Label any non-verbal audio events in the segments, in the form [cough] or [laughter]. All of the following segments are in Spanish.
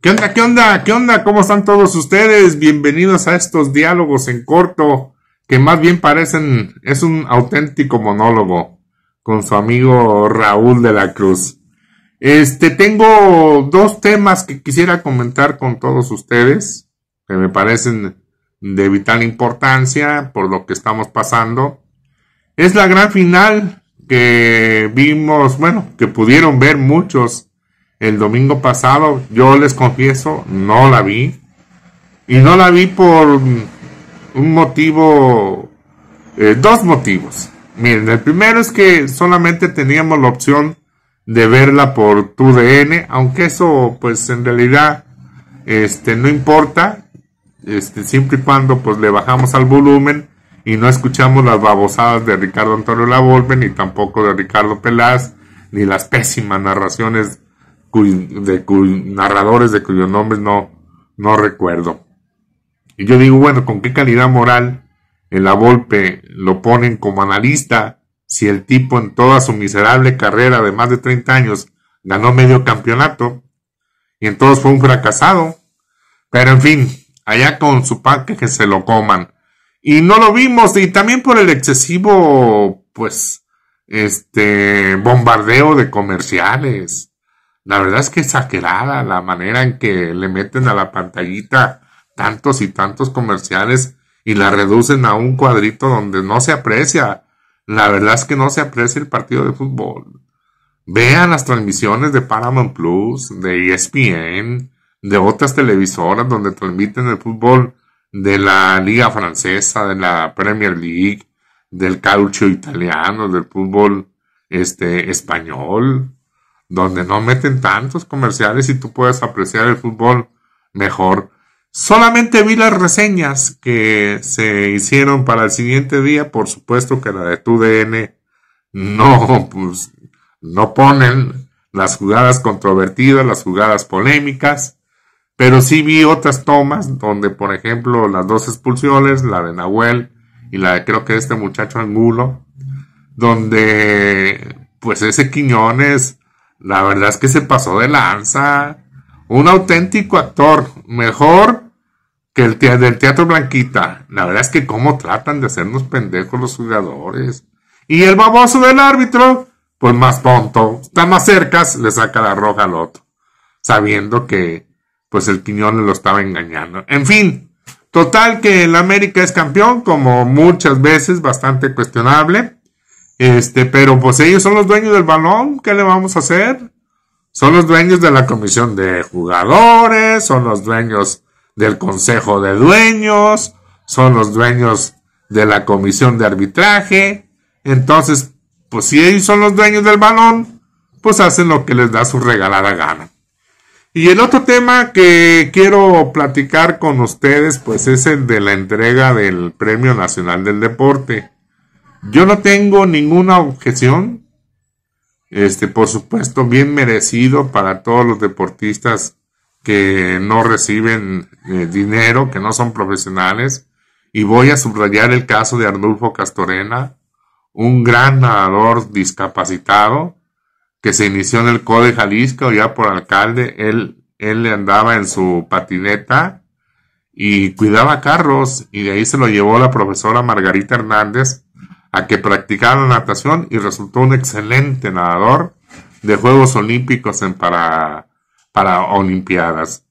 ¿Qué onda? ¿Qué onda? ¿Qué onda? ¿Cómo están todos ustedes? Bienvenidos a estos diálogos en corto, que más bien parecen, es un auténtico monólogo con su amigo Raúl de la Cruz. Este, tengo dos temas que quisiera comentar con todos ustedes, que me parecen de vital importancia por lo que estamos pasando. Es la gran final que vimos, bueno, que pudieron ver muchos el domingo pasado, yo les confieso, no la vi. Y no la vi por un motivo, eh, dos motivos. Miren, el primero es que solamente teníamos la opción de verla por TUDN, aunque eso pues en realidad este, no importa, este, siempre y cuando pues le bajamos al volumen y no escuchamos las babosadas de Ricardo Antonio Lavolpe, ni tampoco de Ricardo Peláez ni las pésimas narraciones de narradores de cuyos nombres no, no recuerdo. Y yo digo, bueno, ¿con qué calidad moral en la Volpe lo ponen como analista si el tipo en toda su miserable carrera de más de 30 años ganó medio campeonato y entonces fue un fracasado? Pero en fin, allá con su pan que se lo coman. Y no lo vimos y también por el excesivo, pues, este bombardeo de comerciales. La verdad es que exagerada la manera en que le meten a la pantallita tantos y tantos comerciales y la reducen a un cuadrito donde no se aprecia. La verdad es que no se aprecia el partido de fútbol. Vean las transmisiones de Paramount Plus, de ESPN, de otras televisoras donde transmiten el fútbol de la Liga Francesa, de la Premier League, del calcio italiano, del fútbol este, español donde no meten tantos comerciales y tú puedes apreciar el fútbol mejor. Solamente vi las reseñas que se hicieron para el siguiente día, por supuesto que la de TUDN no, pues, no ponen las jugadas controvertidas, las jugadas polémicas, pero sí vi otras tomas donde, por ejemplo, las dos expulsiones, la de Nahuel y la de creo que este muchacho Angulo, donde pues ese Quiñones la verdad es que se pasó de lanza. Un auténtico actor, mejor que el del Teatro Blanquita. La verdad es que cómo tratan de hacernos pendejos los jugadores. Y el baboso del árbitro, pues más tonto, está más cerca, le saca la roja al otro. Sabiendo que, pues el Quiñones lo estaba engañando. En fin, total que el América es campeón, como muchas veces, bastante cuestionable. Este, pero pues ellos son los dueños del balón, ¿qué le vamos a hacer? Son los dueños de la comisión de jugadores, son los dueños del consejo de dueños, son los dueños de la comisión de arbitraje. Entonces, pues si ellos son los dueños del balón, pues hacen lo que les da su regalada gana. Y el otro tema que quiero platicar con ustedes, pues es el de la entrega del Premio Nacional del Deporte. Yo no tengo ninguna objeción. Este, por supuesto, bien merecido para todos los deportistas que no reciben eh, dinero, que no son profesionales. Y voy a subrayar el caso de Arnulfo Castorena, un gran nadador discapacitado que se inició en el CODE Jalisco, ya por alcalde. Él, él andaba en su patineta y cuidaba carros y de ahí se lo llevó la profesora Margarita Hernández a que practicara natación y resultó un excelente nadador de Juegos Olímpicos en para, para Olimpiadas.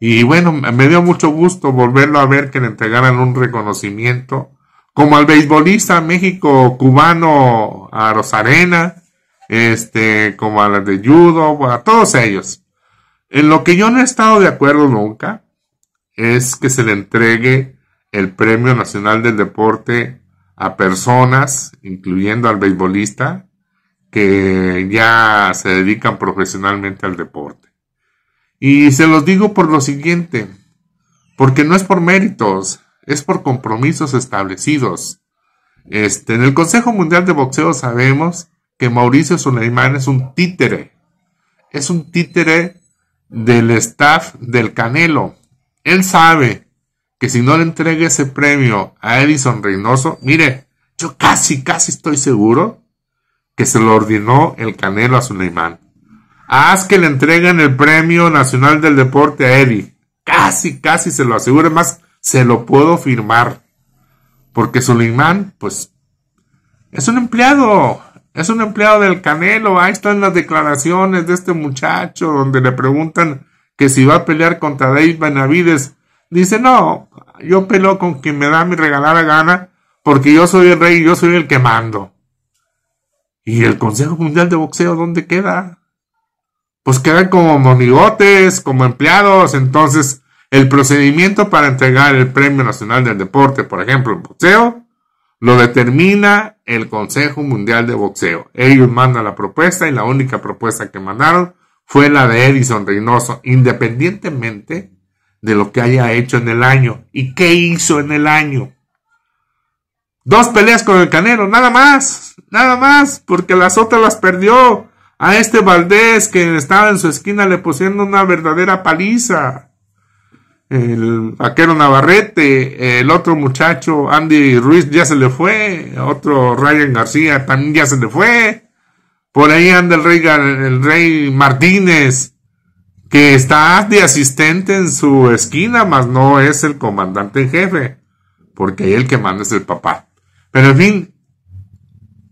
Y bueno, me dio mucho gusto volverlo a ver que le entregaran un reconocimiento como al beisbolista México cubano a Rosarena, este, como a de judo, a todos ellos. En lo que yo no he estado de acuerdo nunca es que se le entregue el Premio Nacional del Deporte a personas, incluyendo al beisbolista, que ya se dedican profesionalmente al deporte. Y se los digo por lo siguiente, porque no es por méritos, es por compromisos establecidos. Este, en el Consejo Mundial de Boxeo sabemos que Mauricio Suleimán es un títere, es un títere del staff del Canelo. Él sabe que si no le entregue ese premio a Edison Reynoso, mire, yo casi, casi estoy seguro que se lo ordenó el Canelo a Suleimán. Haz que le entreguen el Premio Nacional del Deporte a Eddie. Casi, casi se lo aseguro. Más, se lo puedo firmar. Porque Suleimán, pues, es un empleado. Es un empleado del Canelo. Ahí están las declaraciones de este muchacho donde le preguntan que si va a pelear contra David Benavides. Dice, no, yo pelo con quien me da mi regalada gana, porque yo soy el rey, yo soy el que mando. ¿Y el Consejo Mundial de Boxeo dónde queda? Pues quedan como monigotes, como empleados. Entonces, el procedimiento para entregar el Premio Nacional del Deporte, por ejemplo, el boxeo, lo determina el Consejo Mundial de Boxeo. Ellos mandan la propuesta y la única propuesta que mandaron fue la de Edison Reynoso, independientemente de lo que haya hecho en el año. ¿Y qué hizo en el año? Dos peleas con el Canelo, nada más, nada más, porque las otras las perdió. A este Valdés que estaba en su esquina le pusieron una verdadera paliza. El vaquero Navarrete, el otro muchacho Andy Ruiz ya se le fue, otro Ryan García también ya se le fue. Por ahí anda el rey, el rey Martínez, que está de asistente en su esquina, mas no es el comandante en jefe, porque ahí el que manda es el papá. Pero en fin,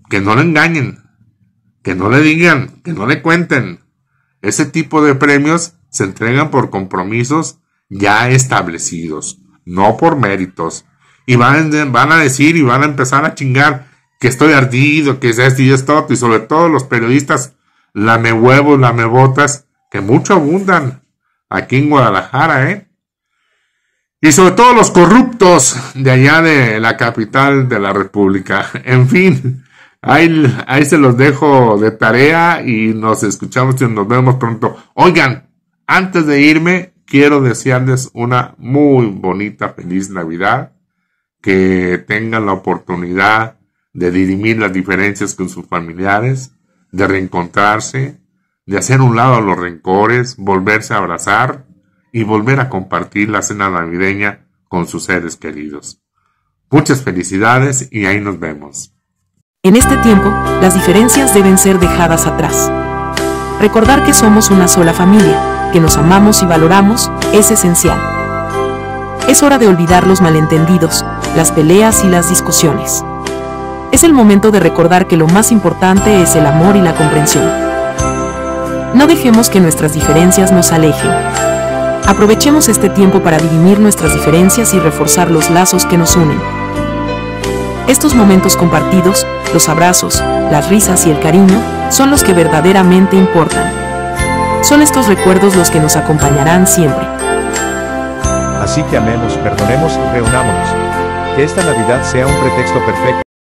que no le engañen, que no le digan, que no le cuenten. Ese tipo de premios se entregan por compromisos ya establecidos, no por méritos. Y van, van a decir y van a empezar a chingar que estoy ardido, que es esto y es y sobre todo los periodistas lame huevos, lame botas, que mucho abundan aquí en Guadalajara, ¿eh? Y sobre todo los corruptos de allá de la capital de la República. [laughs] En fin, ahí, ahí se los dejo de tarea y nos escuchamos y nos vemos pronto. Oigan, antes de irme, quiero desearles una muy bonita, feliz Navidad, que tengan la oportunidad de dirimir las diferencias con sus familiares, de reencontrarse, de hacer un lado a los rencores, volverse a abrazar y volver a compartir la cena navideña con sus seres queridos. Muchas felicidades y ahí nos vemos. En este tiempo, las diferencias deben ser dejadas atrás. Recordar que somos una sola familia, que nos amamos y valoramos, es esencial. Es hora de olvidar los malentendidos, las peleas y las discusiones. Es el momento de recordar que lo más importante es el amor y la comprensión. No dejemos que nuestras diferencias nos alejen. Aprovechemos este tiempo para dirimir nuestras diferencias y reforzar los lazos que nos unen. Estos momentos compartidos, los abrazos, las risas y el cariño, son los que verdaderamente importan. Son estos recuerdos los que nos acompañarán siempre. Así que amemos, perdonemos y reunámonos. Que esta Navidad sea un pretexto perfecto.